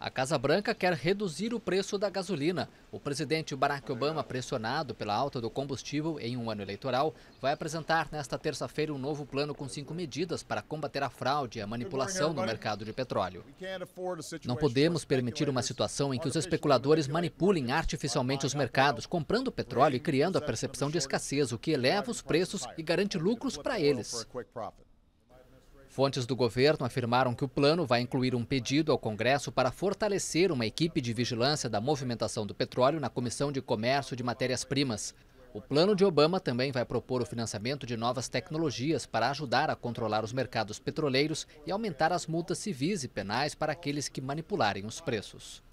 A Casa Branca quer reduzir o preço da gasolina. O presidente Barack Obama, pressionado pela alta do combustível em um ano eleitoral, vai apresentar nesta terça-feira um novo plano com cinco medidas para combater a fraude e a manipulação no mercado de petróleo. Não podemos permitir uma situação em que os especuladores manipulem artificialmente os mercados, comprando petróleo e criando a percepção de escassez, o que eleva os preços e garante lucros para eles. Fontes do governo afirmaram que o plano vai incluir um pedido ao Congresso para fortalecer uma equipe de vigilância da movimentação do petróleo na Comissão de Comércio de Matérias-Primas. O plano de Obama também vai propor o financiamento de novas tecnologias para ajudar a controlar os mercados petroleiros e aumentar as multas civis e penais para aqueles que manipularem os preços.